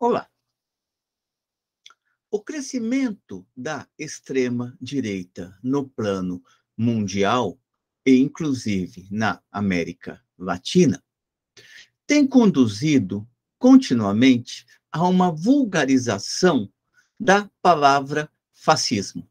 Olá. O crescimento da extrema-direita no plano mundial, e inclusive na América Latina, tem conduzido continuamente a uma vulgarização da palavra fascismo.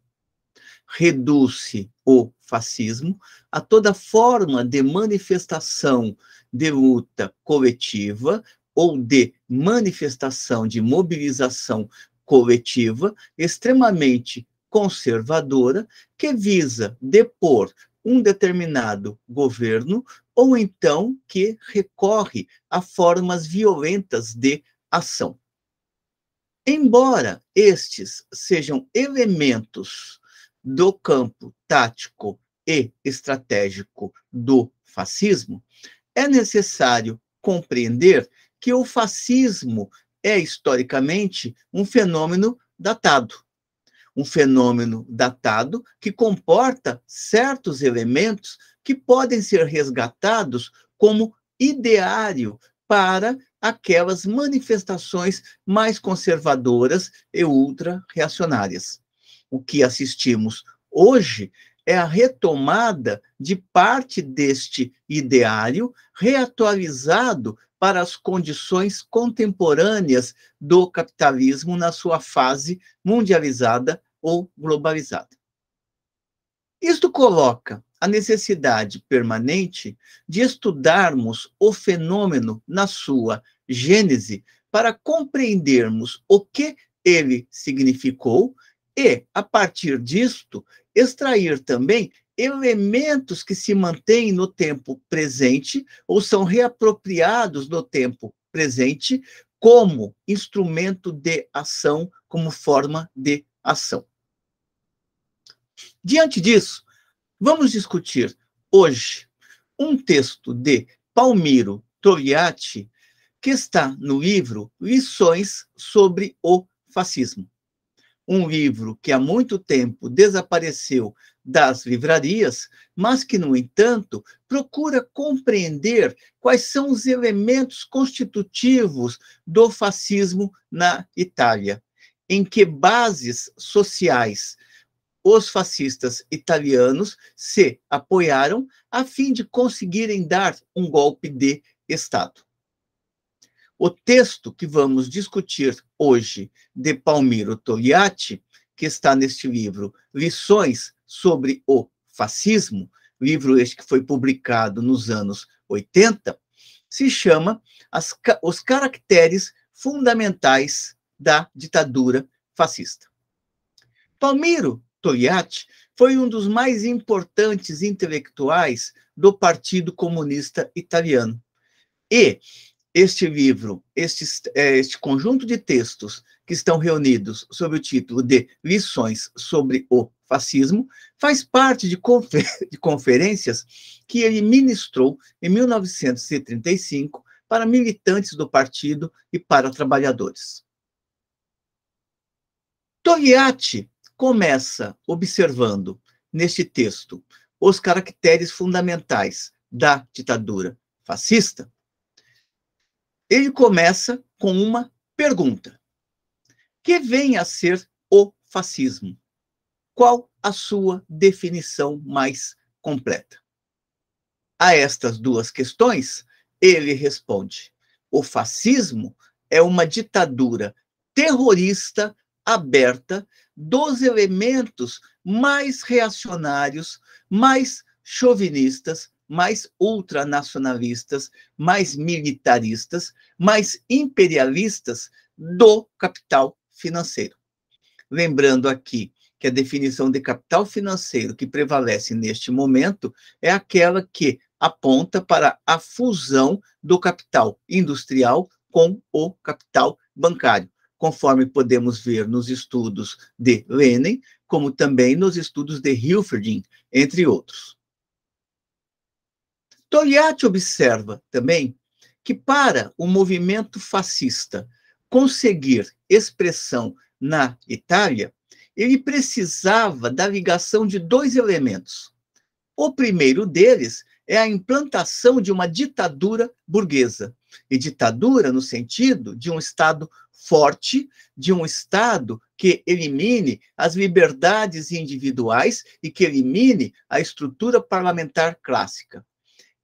Reduz-se o fascismo a toda forma de manifestação de luta coletiva ou de manifestação de mobilização coletiva extremamente conservadora que visa depor um determinado governo ou então que recorre a formas violentas de ação. Embora estes sejam elementos do campo tático e estratégico do fascismo, é necessário compreender que o fascismo é historicamente um fenômeno datado. Um fenômeno datado que comporta certos elementos que podem ser resgatados como ideário para aquelas manifestações mais conservadoras e ultra-reacionárias. O que assistimos hoje é a retomada de parte deste ideário reatualizado para as condições contemporâneas do capitalismo na sua fase mundializada ou globalizada. Isto coloca a necessidade permanente de estudarmos o fenômeno na sua gênese para compreendermos o que ele significou e, a partir disto, extrair também elementos que se mantêm no tempo presente ou são reapropriados no tempo presente como instrumento de ação, como forma de ação. Diante disso, vamos discutir hoje um texto de Palmiro Togliatti que está no livro Lições sobre o Fascismo um livro que há muito tempo desapareceu das livrarias, mas que, no entanto, procura compreender quais são os elementos constitutivos do fascismo na Itália, em que bases sociais os fascistas italianos se apoiaram a fim de conseguirem dar um golpe de Estado. O texto que vamos discutir hoje de Palmiro Togliatti, que está neste livro Lições sobre o Fascismo, livro este que foi publicado nos anos 80, se chama as, Os Caracteres Fundamentais da Ditadura Fascista. Palmiro Togliatti foi um dos mais importantes intelectuais do Partido Comunista Italiano. E este livro, este, é, este conjunto de textos que estão reunidos sob o título de Lições sobre o Fascismo, faz parte de, confer de conferências que ele ministrou em 1935 para militantes do partido e para trabalhadores. Togliatti começa observando neste texto os caracteres fundamentais da ditadura fascista ele começa com uma pergunta: Que vem a ser o fascismo? Qual a sua definição mais completa? A estas duas questões, ele responde: O fascismo é uma ditadura terrorista aberta dos elementos mais reacionários, mais chauvinistas mais ultranacionalistas, mais militaristas, mais imperialistas do capital financeiro. Lembrando aqui que a definição de capital financeiro que prevalece neste momento é aquela que aponta para a fusão do capital industrial com o capital bancário, conforme podemos ver nos estudos de Lenin, como também nos estudos de Hilferding, entre outros. Togliatti observa também que para o movimento fascista conseguir expressão na Itália, ele precisava da ligação de dois elementos. O primeiro deles é a implantação de uma ditadura burguesa. E ditadura no sentido de um Estado forte, de um Estado que elimine as liberdades individuais e que elimine a estrutura parlamentar clássica.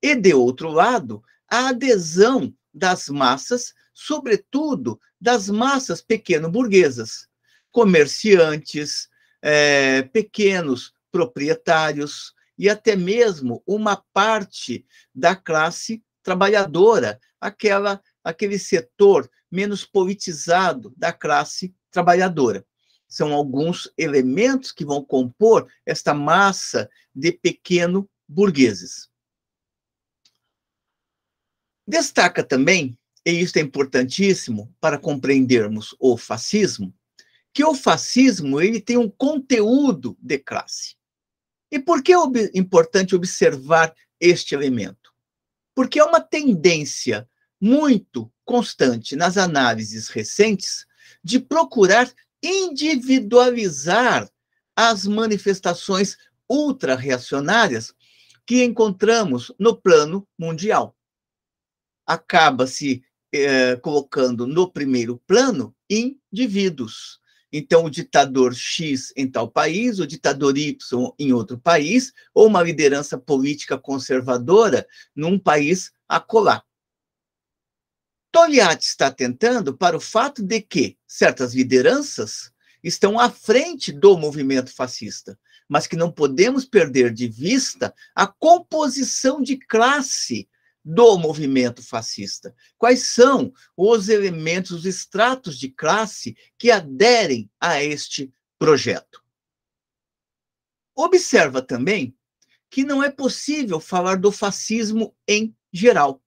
E, de outro lado, a adesão das massas, sobretudo das massas pequeno-burguesas, comerciantes, é, pequenos proprietários e até mesmo uma parte da classe trabalhadora, aquela, aquele setor menos politizado da classe trabalhadora. São alguns elementos que vão compor esta massa de pequeno burgueses. Destaca também, e isso é importantíssimo para compreendermos o fascismo, que o fascismo ele tem um conteúdo de classe. E por que é ob importante observar este elemento? Porque é uma tendência muito constante nas análises recentes de procurar individualizar as manifestações ultra-reacionárias que encontramos no plano mundial acaba se eh, colocando no primeiro plano indivíduos. Então, o ditador X em tal país, o ditador Y em outro país, ou uma liderança política conservadora num país acolá. Togliatti está tentando para o fato de que certas lideranças estão à frente do movimento fascista, mas que não podemos perder de vista a composição de classe do movimento fascista? Quais são os elementos, os estratos de classe que aderem a este projeto? Observa também que não é possível falar do fascismo em geral.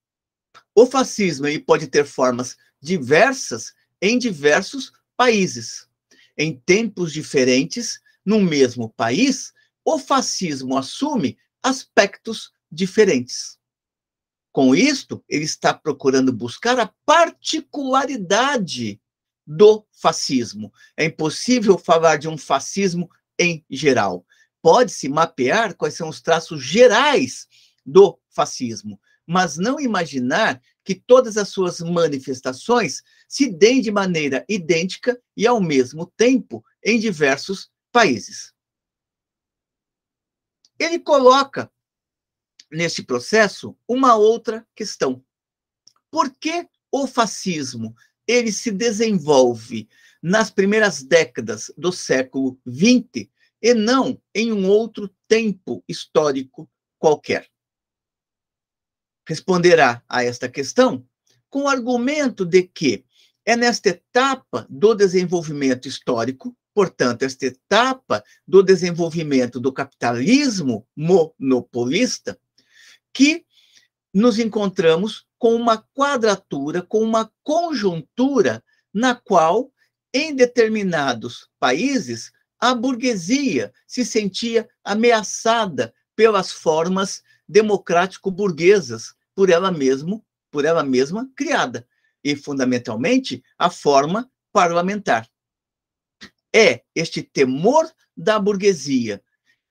O fascismo ele pode ter formas diversas em diversos países. Em tempos diferentes, no mesmo país, o fascismo assume aspectos diferentes. Com isto, ele está procurando buscar a particularidade do fascismo. É impossível falar de um fascismo em geral. Pode-se mapear quais são os traços gerais do fascismo, mas não imaginar que todas as suas manifestações se deem de maneira idêntica e ao mesmo tempo em diversos países. Ele coloca neste processo uma outra questão. Por que o fascismo ele se desenvolve nas primeiras décadas do século XX e não em um outro tempo histórico qualquer? Responderá a esta questão com o argumento de que é nesta etapa do desenvolvimento histórico, portanto, esta etapa do desenvolvimento do capitalismo monopolista, que nos encontramos com uma quadratura, com uma conjuntura na qual, em determinados países, a burguesia se sentia ameaçada pelas formas democrático-burguesas por ela mesmo, por ela mesma criada, e fundamentalmente a forma parlamentar. É este temor da burguesia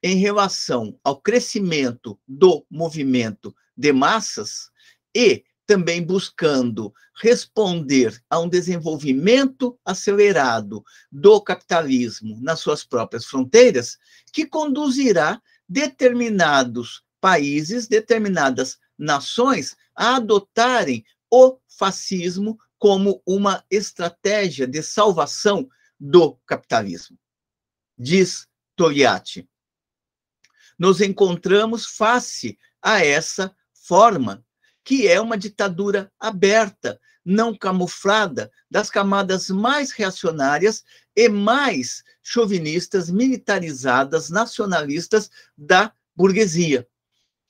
em relação ao crescimento do movimento de massas e também buscando responder a um desenvolvimento acelerado do capitalismo nas suas próprias fronteiras, que conduzirá determinados países, determinadas nações a adotarem o fascismo como uma estratégia de salvação do capitalismo. Diz Togliatti, nos encontramos face a essa forma, que é uma ditadura aberta, não camuflada, das camadas mais reacionárias e mais chauvinistas, militarizadas, nacionalistas da burguesia,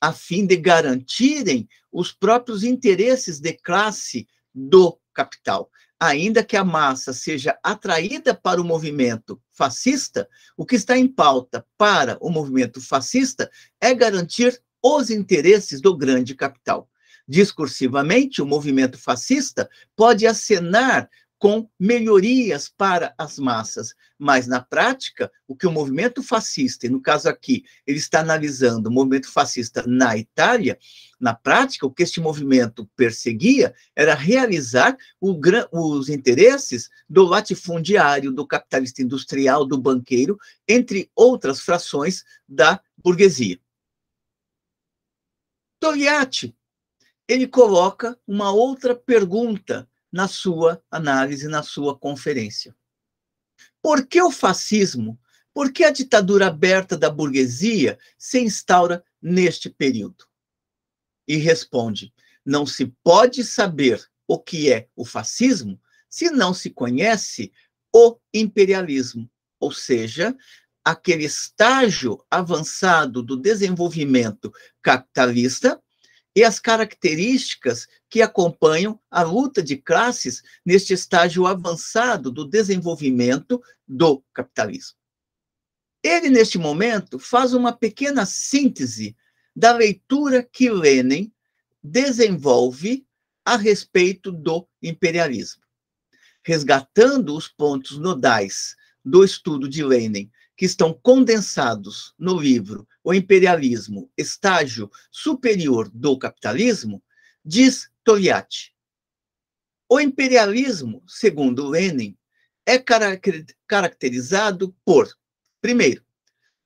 a fim de garantirem os próprios interesses de classe do capital. Ainda que a massa seja atraída para o movimento fascista, o que está em pauta para o movimento fascista é garantir os interesses do grande capital. Discursivamente, o movimento fascista pode acenar com melhorias para as massas, mas na prática, o que o movimento fascista, e no caso aqui, ele está analisando o movimento fascista na Itália, na prática, o que este movimento perseguia era realizar o, os interesses do latifundiário, do capitalista industrial, do banqueiro, entre outras frações da burguesia. Togliatti, ele coloca uma outra pergunta na sua análise, na sua conferência. Por que o fascismo? Por que a ditadura aberta da burguesia se instaura neste período? E responde: não se pode saber o que é o fascismo se não se conhece o imperialismo, ou seja, aquele estágio avançado do desenvolvimento capitalista e as características que acompanham a luta de classes neste estágio avançado do desenvolvimento do capitalismo. Ele, neste momento, faz uma pequena síntese da leitura que Lenin desenvolve a respeito do imperialismo, resgatando os pontos nodais do estudo de Lenin que estão condensados no livro O Imperialismo, Estágio Superior do Capitalismo, diz Togliatti. O imperialismo, segundo Lenin, é caracterizado por, primeiro,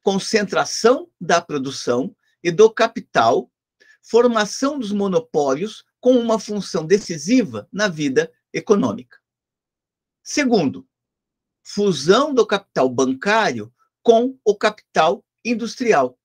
concentração da produção e do capital, formação dos monopólios com uma função decisiva na vida econômica. Segundo, fusão do capital bancário com o capital industrial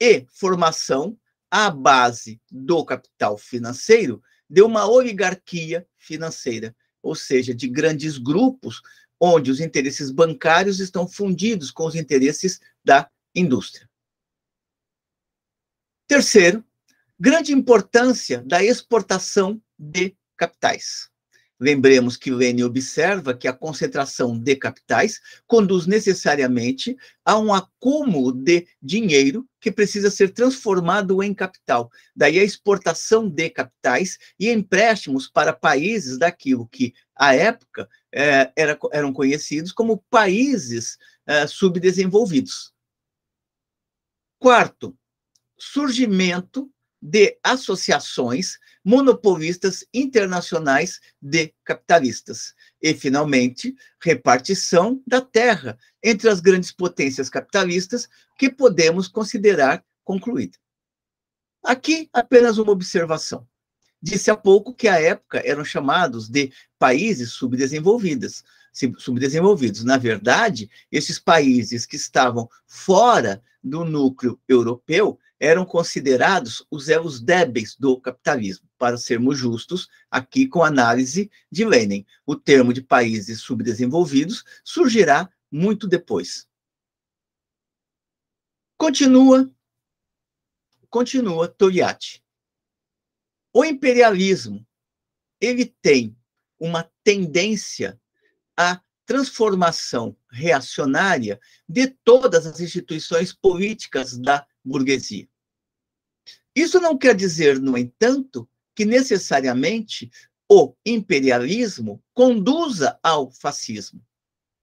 e formação à base do capital financeiro de uma oligarquia financeira, ou seja, de grandes grupos onde os interesses bancários estão fundidos com os interesses da indústria. Terceiro, grande importância da exportação de capitais. Lembremos que Lene observa que a concentração de capitais conduz necessariamente a um acúmulo de dinheiro que precisa ser transformado em capital. Daí a exportação de capitais e empréstimos para países daquilo que, à época, é, era, eram conhecidos como países é, subdesenvolvidos. Quarto, surgimento de associações monopolistas internacionais de capitalistas. E, finalmente, repartição da terra entre as grandes potências capitalistas que podemos considerar concluída. Aqui, apenas uma observação. Disse há pouco que, à época, eram chamados de países subdesenvolvidos. subdesenvolvidos. Na verdade, esses países que estavam fora do núcleo europeu eram considerados os elos débeis do capitalismo, para sermos justos, aqui com a análise de Lenin. O termo de países subdesenvolvidos surgirá muito depois. Continua, continua Togliatti. O imperialismo, ele tem uma tendência à transformação reacionária de todas as instituições políticas da burguesia. Isso não quer dizer, no entanto, que necessariamente o imperialismo conduza ao fascismo.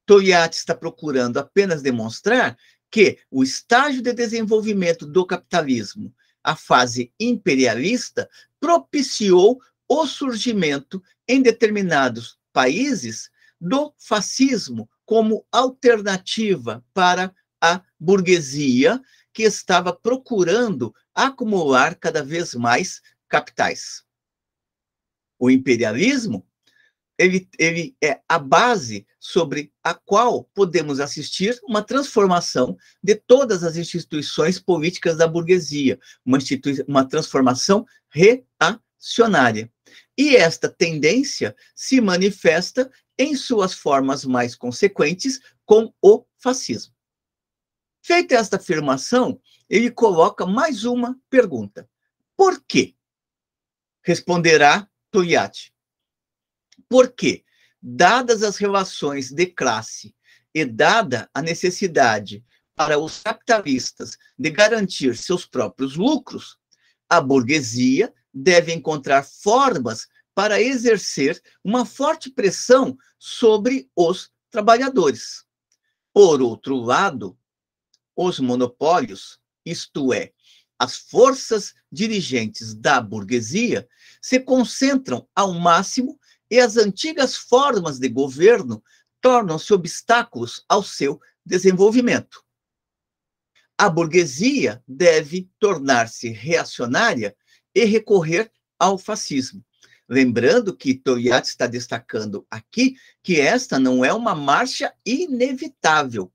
Toyat está procurando apenas demonstrar que o estágio de desenvolvimento do capitalismo, a fase imperialista, propiciou o surgimento em determinados países do fascismo como alternativa para a burguesia que estava procurando acumular cada vez mais capitais. O imperialismo ele, ele é a base sobre a qual podemos assistir uma transformação de todas as instituições políticas da burguesia, uma, uma transformação reacionária. E esta tendência se manifesta em suas formas mais consequentes com o fascismo. Feita esta afirmação, ele coloca mais uma pergunta. Por quê? Responderá Toyati. Por quê? Dadas as relações de classe e dada a necessidade para os capitalistas de garantir seus próprios lucros, a burguesia deve encontrar formas para exercer uma forte pressão sobre os trabalhadores. Por outro lado, os monopólios isto é, as forças dirigentes da burguesia se concentram ao máximo e as antigas formas de governo tornam-se obstáculos ao seu desenvolvimento. A burguesia deve tornar-se reacionária e recorrer ao fascismo. Lembrando que Toyat está destacando aqui que esta não é uma marcha inevitável,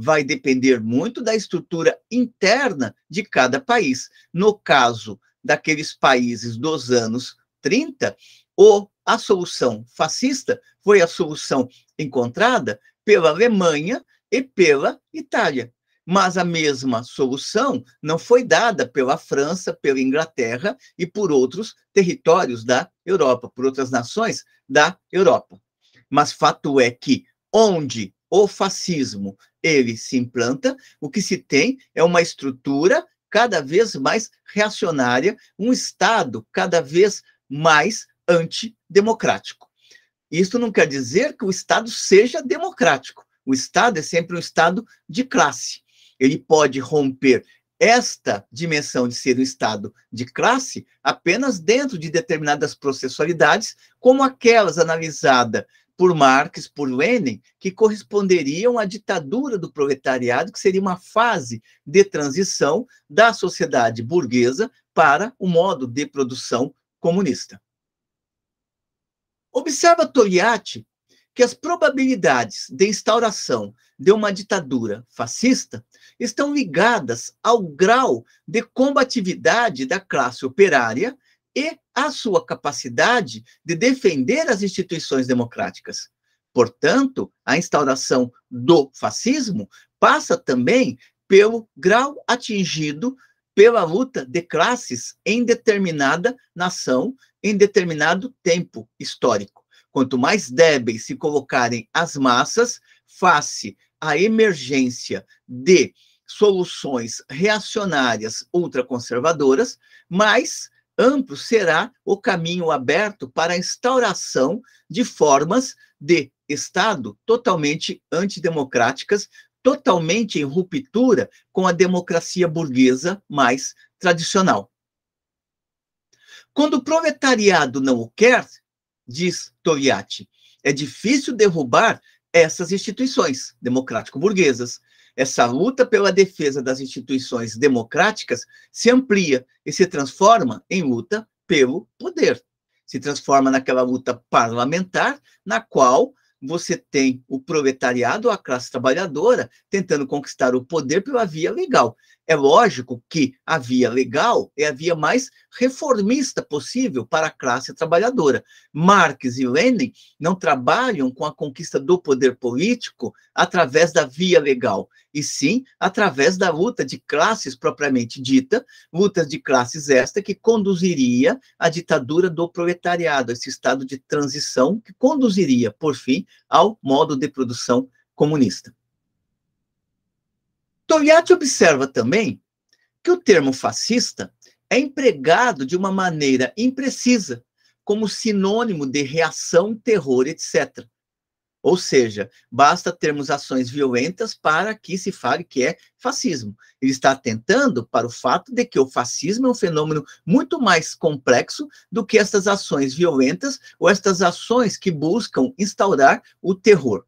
vai depender muito da estrutura interna de cada país. No caso daqueles países dos anos 30, ou a solução fascista foi a solução encontrada pela Alemanha e pela Itália. Mas a mesma solução não foi dada pela França, pela Inglaterra e por outros territórios da Europa, por outras nações da Europa. Mas fato é que onde o fascismo. Ele se implanta, o que se tem é uma estrutura cada vez mais reacionária, um Estado cada vez mais antidemocrático. Isso não quer dizer que o Estado seja democrático. O Estado é sempre um Estado de classe. Ele pode romper esta dimensão de ser um Estado de classe apenas dentro de determinadas processualidades, como aquelas analisada por Marx, por Lenin, que corresponderiam à ditadura do proletariado, que seria uma fase de transição da sociedade burguesa para o modo de produção comunista. Observa Togliatti que as probabilidades de instauração de uma ditadura fascista estão ligadas ao grau de combatividade da classe operária e a sua capacidade de defender as instituições democráticas. Portanto, a instauração do fascismo passa também pelo grau atingido pela luta de classes em determinada nação, em determinado tempo histórico. Quanto mais débeis se colocarem as massas face à emergência de soluções reacionárias ultraconservadoras, mais amplo será o caminho aberto para a instauração de formas de Estado totalmente antidemocráticas, totalmente em ruptura com a democracia burguesa mais tradicional. Quando o proletariado não o quer, diz Togliatti, é difícil derrubar essas instituições democrático-burguesas, essa luta pela defesa das instituições democráticas se amplia e se transforma em luta pelo poder. Se transforma naquela luta parlamentar na qual você tem o proletariado, a classe trabalhadora, tentando conquistar o poder pela via legal. É lógico que a via legal é a via mais reformista possível para a classe trabalhadora. Marx e Lenin não trabalham com a conquista do poder político através da via legal, e sim através da luta de classes propriamente dita, lutas de classes esta que conduziria à ditadura do proletariado, esse estado de transição que conduziria, por fim, ao modo de produção comunista. Togliatti então, observa também que o termo fascista é empregado de uma maneira imprecisa, como sinônimo de reação, terror, etc. Ou seja, basta termos ações violentas para que se fale que é fascismo. Ele está atentando para o fato de que o fascismo é um fenômeno muito mais complexo do que estas ações violentas ou estas ações que buscam instaurar o terror.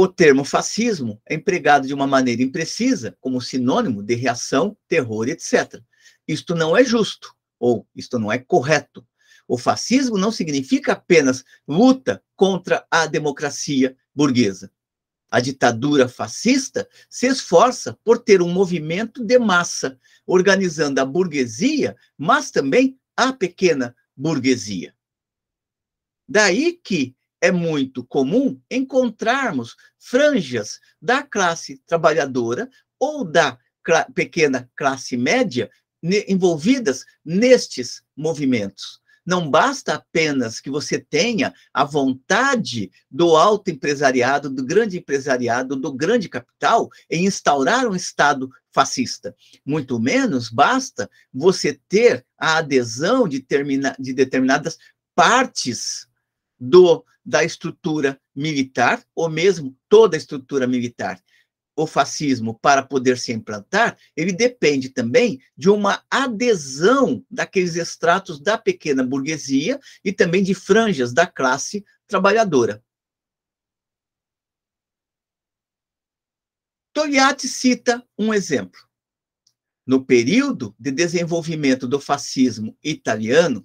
O termo fascismo é empregado de uma maneira imprecisa, como sinônimo de reação, terror, etc. Isto não é justo, ou isto não é correto. O fascismo não significa apenas luta contra a democracia burguesa. A ditadura fascista se esforça por ter um movimento de massa, organizando a burguesia, mas também a pequena burguesia. Daí que é muito comum encontrarmos franjas da classe trabalhadora ou da cla pequena classe média envolvidas nestes movimentos. Não basta apenas que você tenha a vontade do alto empresariado, do grande empresariado, do grande capital em instaurar um Estado fascista. Muito menos basta você ter a adesão de, de determinadas partes do da estrutura militar, ou mesmo toda a estrutura militar, o fascismo, para poder se implantar, ele depende também de uma adesão daqueles estratos da pequena burguesia e também de franjas da classe trabalhadora. Togliatti cita um exemplo. No período de desenvolvimento do fascismo italiano,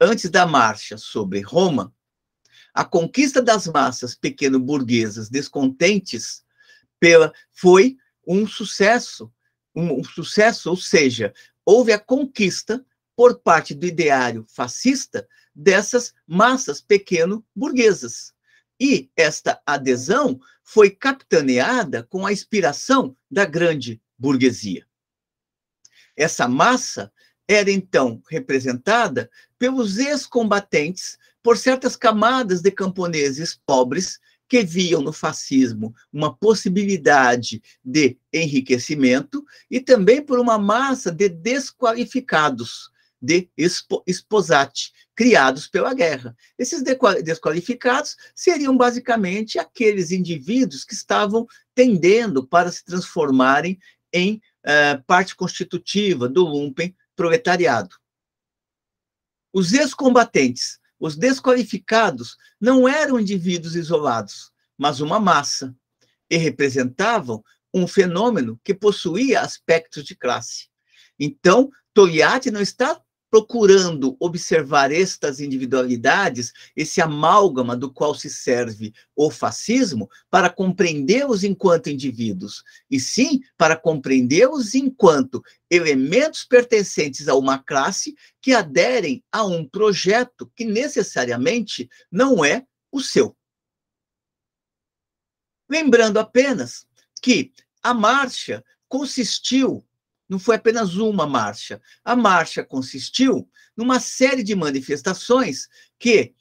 antes da marcha sobre Roma, a conquista das massas pequeno-burguesas descontentes pela, foi um sucesso, um, um sucesso, ou seja, houve a conquista por parte do ideário fascista dessas massas pequeno-burguesas. E esta adesão foi capitaneada com a inspiração da grande burguesia. Essa massa era então representada pelos ex-combatentes por certas camadas de camponeses pobres que viam no fascismo uma possibilidade de enriquecimento e também por uma massa de desqualificados, de expo, esposate, criados pela guerra. Esses desqualificados seriam basicamente aqueles indivíduos que estavam tendendo para se transformarem em eh, parte constitutiva do lumpen proletariado. Os ex-combatentes os desqualificados não eram indivíduos isolados, mas uma massa, e representavam um fenômeno que possuía aspectos de classe. Então, Togliatti não está procurando observar estas individualidades, esse amálgama do qual se serve o fascismo, para compreendê-los enquanto indivíduos, e sim para compreendê-los enquanto elementos pertencentes a uma classe que aderem a um projeto que necessariamente não é o seu. Lembrando apenas que a marcha consistiu não foi apenas uma marcha. A marcha consistiu numa série de manifestações que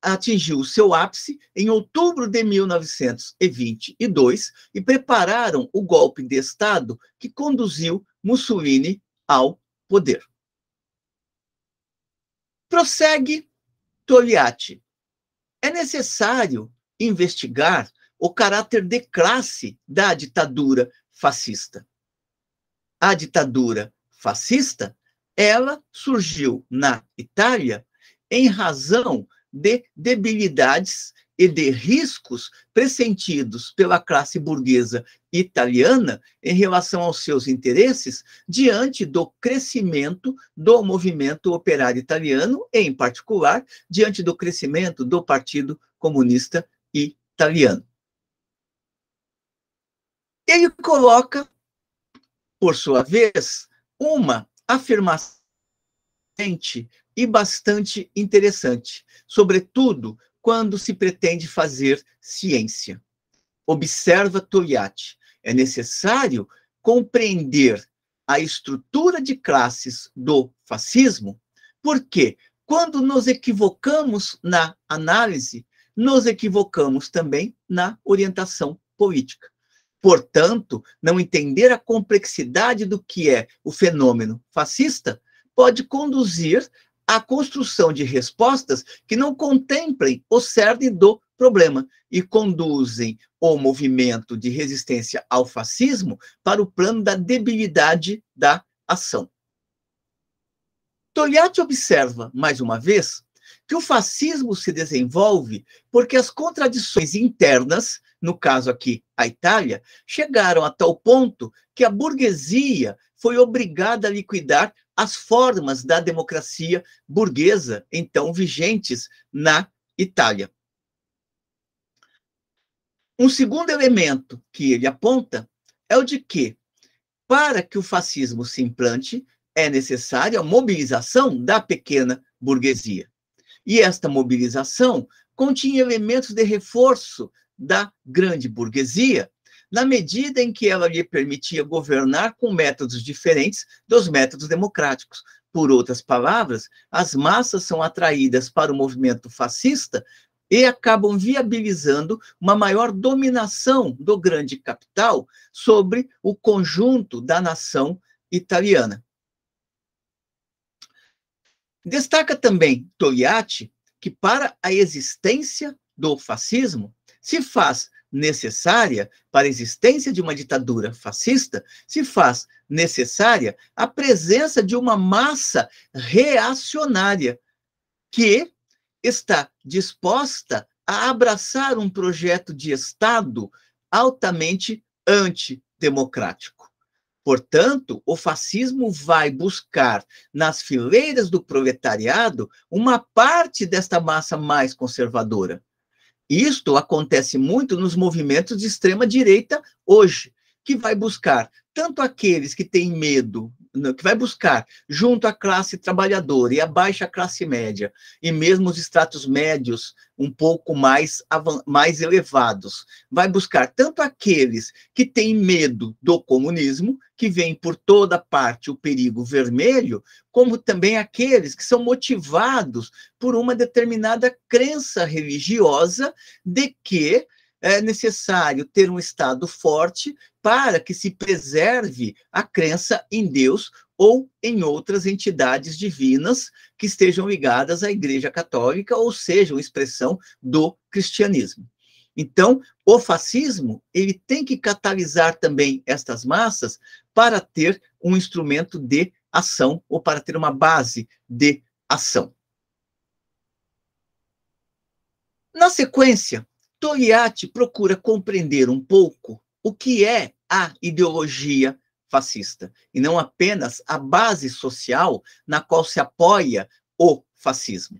atingiu seu ápice em outubro de 1922 e prepararam o golpe de Estado que conduziu Mussolini ao poder. Prossegue Togliatti. É necessário investigar o caráter de classe da ditadura fascista a ditadura fascista, ela surgiu na Itália em razão de debilidades e de riscos pressentidos pela classe burguesa italiana em relação aos seus interesses diante do crescimento do movimento operário italiano, em particular, diante do crescimento do Partido Comunista Italiano. Ele coloca por sua vez, uma afirmação e bastante interessante, sobretudo quando se pretende fazer ciência. Observa Togliatti, é necessário compreender a estrutura de classes do fascismo, porque quando nos equivocamos na análise, nos equivocamos também na orientação política. Portanto, não entender a complexidade do que é o fenômeno fascista pode conduzir à construção de respostas que não contemplem o cerne do problema e conduzem o movimento de resistência ao fascismo para o plano da debilidade da ação. Togliatti observa, mais uma vez, que o fascismo se desenvolve porque as contradições internas, no caso aqui a Itália, chegaram a tal ponto que a burguesia foi obrigada a liquidar as formas da democracia burguesa, então vigentes na Itália. Um segundo elemento que ele aponta é o de que, para que o fascismo se implante, é necessária a mobilização da pequena burguesia. E esta mobilização continha elementos de reforço da grande burguesia, na medida em que ela lhe permitia governar com métodos diferentes dos métodos democráticos. Por outras palavras, as massas são atraídas para o movimento fascista e acabam viabilizando uma maior dominação do grande capital sobre o conjunto da nação italiana. Destaca também Togliatti que, para a existência do fascismo, se faz necessária para a existência de uma ditadura fascista, se faz necessária a presença de uma massa reacionária que está disposta a abraçar um projeto de Estado altamente antidemocrático. Portanto, o fascismo vai buscar nas fileiras do proletariado uma parte desta massa mais conservadora. Isto acontece muito nos movimentos de extrema direita hoje, que vai buscar tanto aqueles que têm medo, né, que vai buscar junto à classe trabalhadora e à baixa classe média, e mesmo os estratos médios um pouco mais, mais elevados, vai buscar tanto aqueles que têm medo do comunismo, que vem por toda parte o perigo vermelho, como também aqueles que são motivados por uma determinada crença religiosa de que é necessário ter um Estado forte para que se preserve a crença em Deus ou em outras entidades divinas que estejam ligadas à Igreja Católica ou sejam expressão do cristianismo. Então, o fascismo ele tem que catalisar também estas massas para ter um instrumento de ação ou para ter uma base de ação. Na sequência, Togliatti procura compreender um pouco o que é a ideologia fascista e não apenas a base social na qual se apoia o fascismo.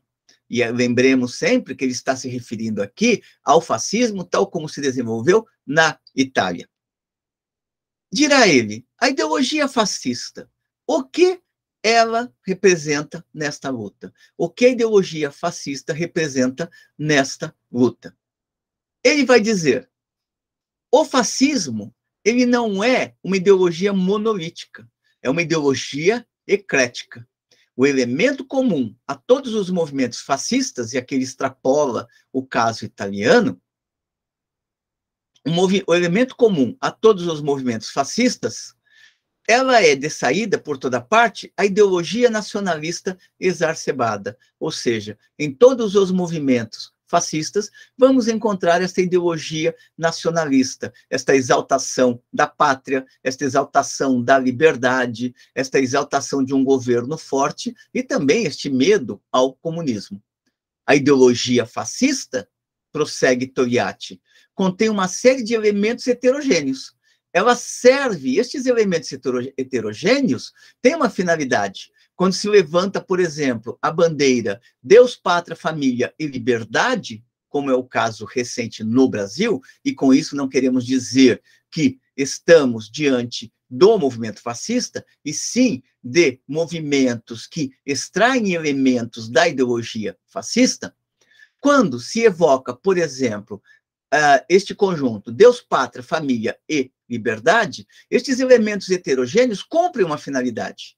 E eh, lembremos sempre que ele está se referindo aqui ao fascismo tal como se desenvolveu na Itália. Dirá ele, a ideologia fascista. O que ela representa nesta luta? O que a ideologia fascista representa nesta luta? Ele vai dizer: o fascismo ele não é uma ideologia monolítica, é uma ideologia eclética. O elemento comum a todos os movimentos fascistas, e aqui ele extrapola o caso italiano, o, o elemento comum a todos os movimentos fascistas ela é de saída por toda parte a ideologia nacionalista exacerbada, ou seja, em todos os movimentos fascistas, vamos encontrar esta ideologia nacionalista, esta exaltação da pátria, esta exaltação da liberdade, esta exaltação de um governo forte e também este medo ao comunismo. A ideologia fascista, prossegue Togliatti, contém uma série de elementos heterogêneos, ela serve, estes elementos heterogêneos têm uma finalidade. Quando se levanta, por exemplo, a bandeira Deus, Pátria, Família e Liberdade, como é o caso recente no Brasil, e com isso não queremos dizer que estamos diante do movimento fascista, e sim de movimentos que extraem elementos da ideologia fascista, quando se evoca, por exemplo, ah, este conjunto Deus, Pátria, Família e liberdade, estes elementos heterogêneos cumprem uma finalidade.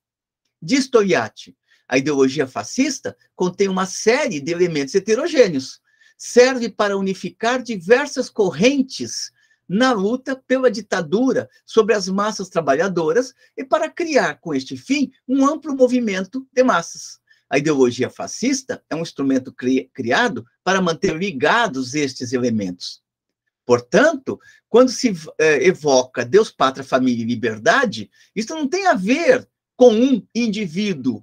Diz Togliatti, a ideologia fascista contém uma série de elementos heterogêneos. Serve para unificar diversas correntes na luta pela ditadura sobre as massas trabalhadoras e para criar, com este fim, um amplo movimento de massas. A ideologia fascista é um instrumento cri criado para manter ligados estes elementos. Portanto, quando se eh, evoca Deus, pátria, família e liberdade, isso não tem a ver com um indivíduo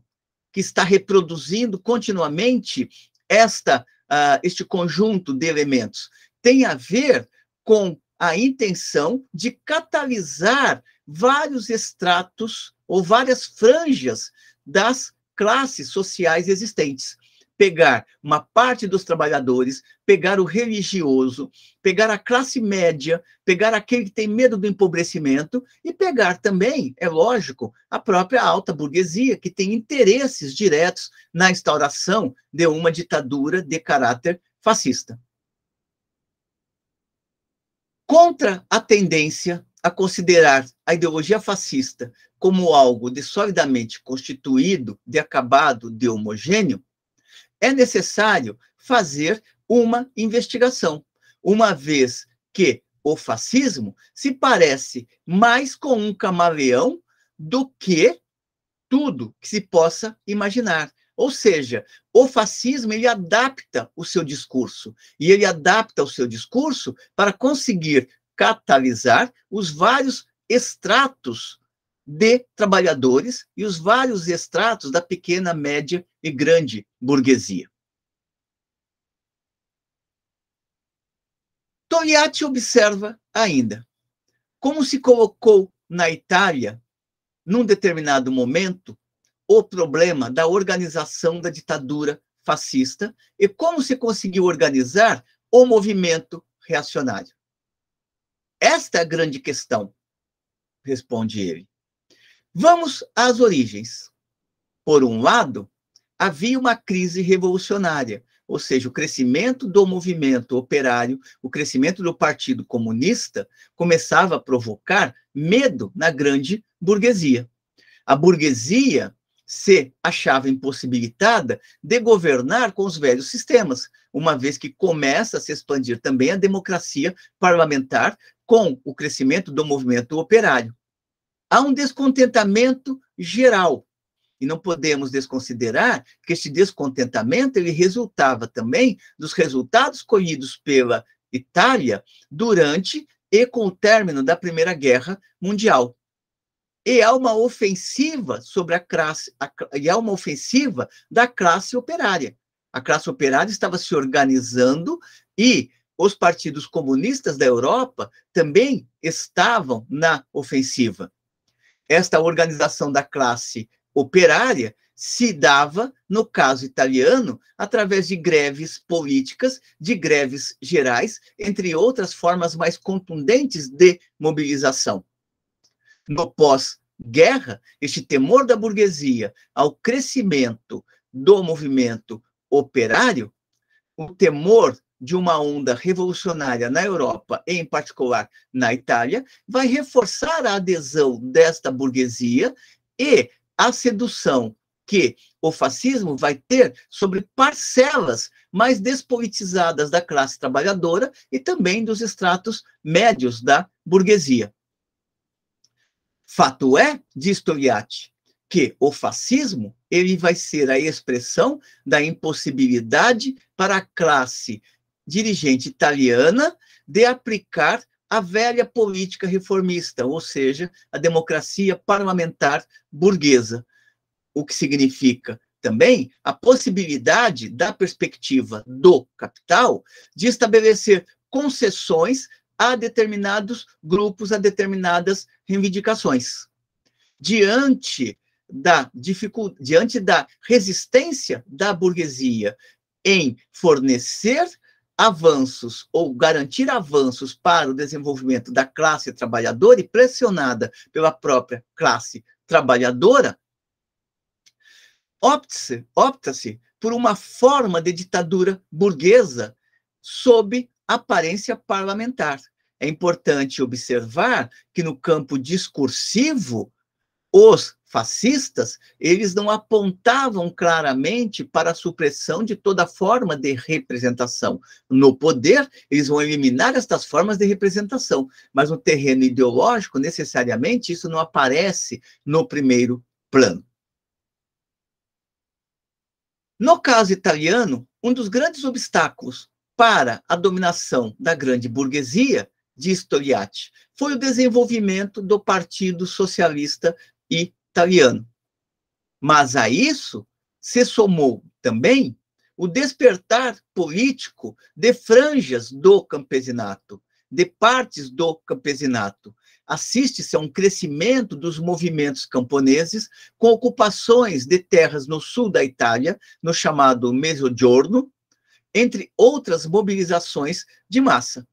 que está reproduzindo continuamente esta uh, este conjunto de elementos. Tem a ver com a intenção de catalisar vários estratos ou várias franjas das classes sociais existentes pegar uma parte dos trabalhadores, pegar o religioso, pegar a classe média, pegar aquele que tem medo do empobrecimento e pegar também, é lógico, a própria alta burguesia, que tem interesses diretos na instauração de uma ditadura de caráter fascista. Contra a tendência a considerar a ideologia fascista como algo de solidamente constituído, de acabado, de homogêneo, é necessário fazer uma investigação, uma vez que o fascismo se parece mais com um camaleão do que tudo que se possa imaginar. Ou seja, o fascismo ele adapta o seu discurso e ele adapta o seu discurso para conseguir catalisar os vários extratos de trabalhadores e os vários estratos da pequena, média e grande burguesia. Togliatti observa ainda como se colocou na Itália, num determinado momento, o problema da organização da ditadura fascista e como se conseguiu organizar o movimento reacionário. Esta é a grande questão, responde ele. Vamos às origens. Por um lado, havia uma crise revolucionária, ou seja, o crescimento do movimento operário, o crescimento do Partido Comunista, começava a provocar medo na grande burguesia. A burguesia se achava impossibilitada de governar com os velhos sistemas, uma vez que começa a se expandir também a democracia parlamentar com o crescimento do movimento operário há um descontentamento geral. E não podemos desconsiderar que este descontentamento ele resultava também dos resultados colhidos pela Itália durante e com o término da Primeira Guerra Mundial. E há uma ofensiva sobre a classe, a, e há uma ofensiva da classe operária. A classe operária estava se organizando e os partidos comunistas da Europa também estavam na ofensiva esta organização da classe operária se dava, no caso italiano, através de greves políticas, de greves gerais, entre outras formas mais contundentes de mobilização. No pós-guerra, este temor da burguesia ao crescimento do movimento operário, o temor de uma onda revolucionária na Europa, em particular na Itália, vai reforçar a adesão desta burguesia e a sedução que o fascismo vai ter sobre parcelas mais despolitizadas da classe trabalhadora e também dos estratos médios da burguesia. Fato é, diz Togliatti, que o fascismo ele vai ser a expressão da impossibilidade para a classe dirigente italiana de aplicar a velha política reformista, ou seja, a democracia parlamentar burguesa, o que significa também a possibilidade da perspectiva do capital de estabelecer concessões a determinados grupos, a determinadas reivindicações. Diante da, diante da resistência da burguesia em fornecer avanços ou garantir avanços para o desenvolvimento da classe trabalhadora e pressionada pela própria classe trabalhadora, opta-se opta por uma forma de ditadura burguesa sob aparência parlamentar. É importante observar que no campo discursivo os fascistas, eles não apontavam claramente para a supressão de toda forma de representação. No poder, eles vão eliminar estas formas de representação, mas no terreno ideológico, necessariamente, isso não aparece no primeiro plano. No caso italiano, um dos grandes obstáculos para a dominação da grande burguesia de Storiati foi o desenvolvimento do Partido Socialista italiano. Mas a isso se somou também o despertar político de franjas do campesinato, de partes do campesinato. Assiste-se a um crescimento dos movimentos camponeses com ocupações de terras no sul da Itália, no chamado Mezzogiorno, entre outras mobilizações de massa.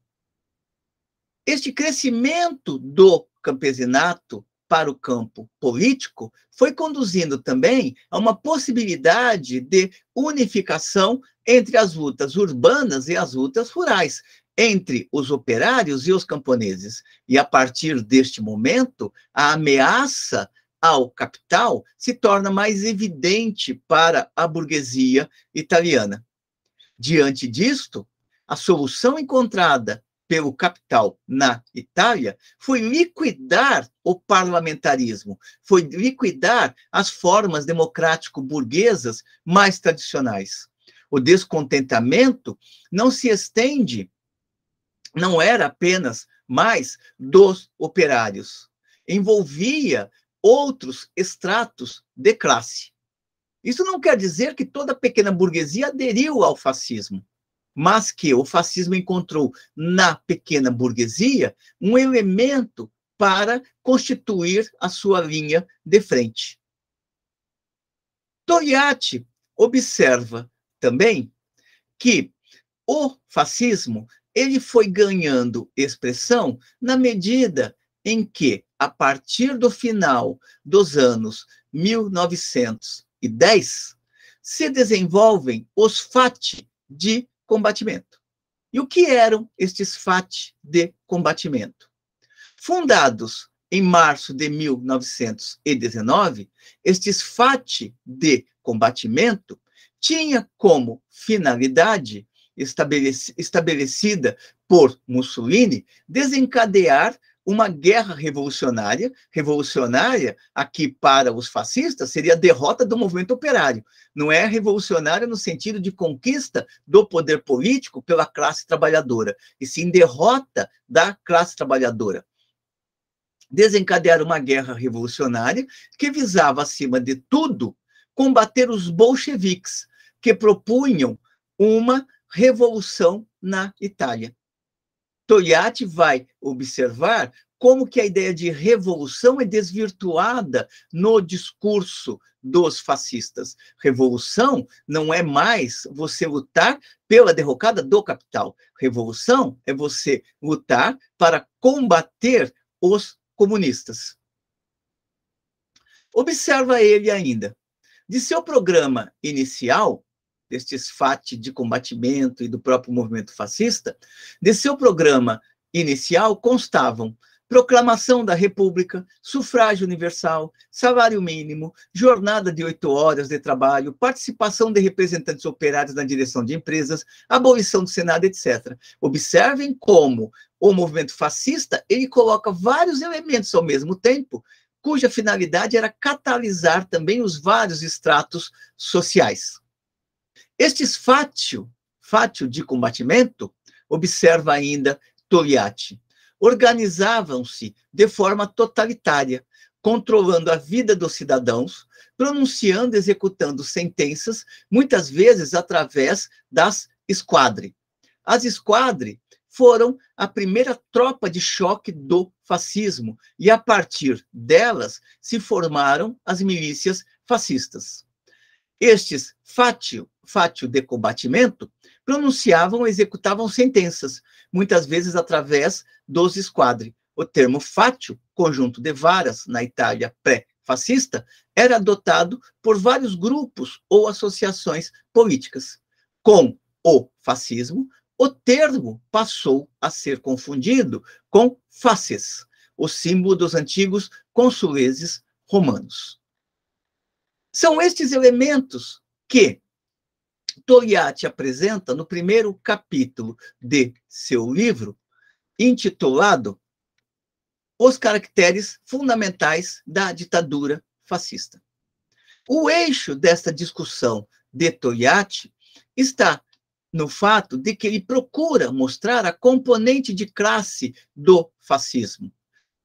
Este crescimento do campesinato para o campo político foi conduzindo também a uma possibilidade de unificação entre as lutas urbanas e as lutas rurais, entre os operários e os camponeses. E a partir deste momento, a ameaça ao capital se torna mais evidente para a burguesia italiana. Diante disto, a solução encontrada pelo capital na Itália foi liquidar o parlamentarismo, foi liquidar as formas democrático-burguesas mais tradicionais. O descontentamento não se estende, não era apenas mais dos operários, envolvia outros estratos de classe. Isso não quer dizer que toda a pequena burguesia aderiu ao fascismo mas que o fascismo encontrou na pequena burguesia um elemento para constituir a sua linha de frente. Togliatti observa também que o fascismo ele foi ganhando expressão na medida em que, a partir do final dos anos 1910, se desenvolvem os FAT de combatimento. E o que eram estes FAT de combatimento? Fundados em março de 1919, estes FAT de combatimento tinha como finalidade estabelecida por Mussolini desencadear uma guerra revolucionária. Revolucionária, aqui para os fascistas, seria a derrota do movimento operário. Não é revolucionária no sentido de conquista do poder político pela classe trabalhadora, e sim derrota da classe trabalhadora. Desencadear uma guerra revolucionária que visava, acima de tudo, combater os bolcheviques, que propunham uma revolução na Itália. Toyati vai observar como que a ideia de revolução é desvirtuada no discurso dos fascistas. Revolução não é mais você lutar pela derrocada do capital. Revolução é você lutar para combater os comunistas. Observa ele ainda. De seu programa inicial, deste esfate de combatimento e do próprio movimento fascista, de seu programa inicial constavam proclamação da República, sufrágio universal, salário mínimo, jornada de oito horas de trabalho, participação de representantes operários na direção de empresas, abolição do Senado, etc. Observem como o movimento fascista ele coloca vários elementos ao mesmo tempo, cuja finalidade era catalisar também os vários estratos sociais. Estes fátio, fátio de combatimento, observa ainda Toliati, organizavam-se de forma totalitária, controlando a vida dos cidadãos, pronunciando e executando sentenças, muitas vezes através das esquadre. As esquadre foram a primeira tropa de choque do fascismo, e a partir delas se formaram as milícias fascistas. Estes fátio fátio de combatimento, pronunciavam e executavam sentenças, muitas vezes através dos esquadri. O termo fátio, conjunto de varas na Itália pré-fascista, era adotado por vários grupos ou associações políticas. Com o fascismo, o termo passou a ser confundido com faces, o símbolo dos antigos consuleses romanos. São estes elementos que, Togliatti apresenta no primeiro capítulo de seu livro, intitulado Os Caracteres Fundamentais da Ditadura Fascista. O eixo desta discussão de Togliatti está no fato de que ele procura mostrar a componente de classe do fascismo.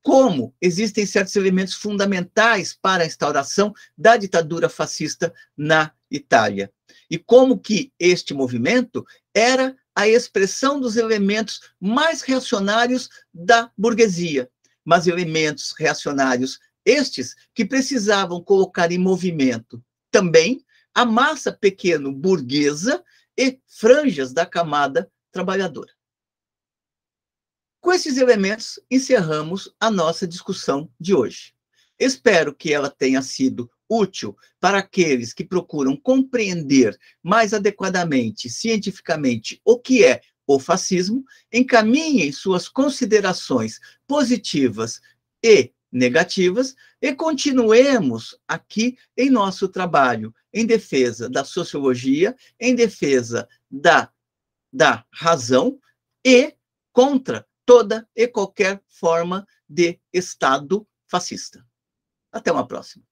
Como existem certos elementos fundamentais para a instauração da ditadura fascista na Itália. E como que este movimento era a expressão dos elementos mais reacionários da burguesia, mas elementos reacionários estes que precisavam colocar em movimento também a massa pequeno burguesa e franjas da camada trabalhadora. Com esses elementos, encerramos a nossa discussão de hoje. Espero que ela tenha sido útil para aqueles que procuram compreender mais adequadamente, cientificamente, o que é o fascismo, encaminhem suas considerações positivas e negativas e continuemos aqui em nosso trabalho em defesa da sociologia, em defesa da, da razão e contra toda e qualquer forma de Estado fascista. Até uma próxima.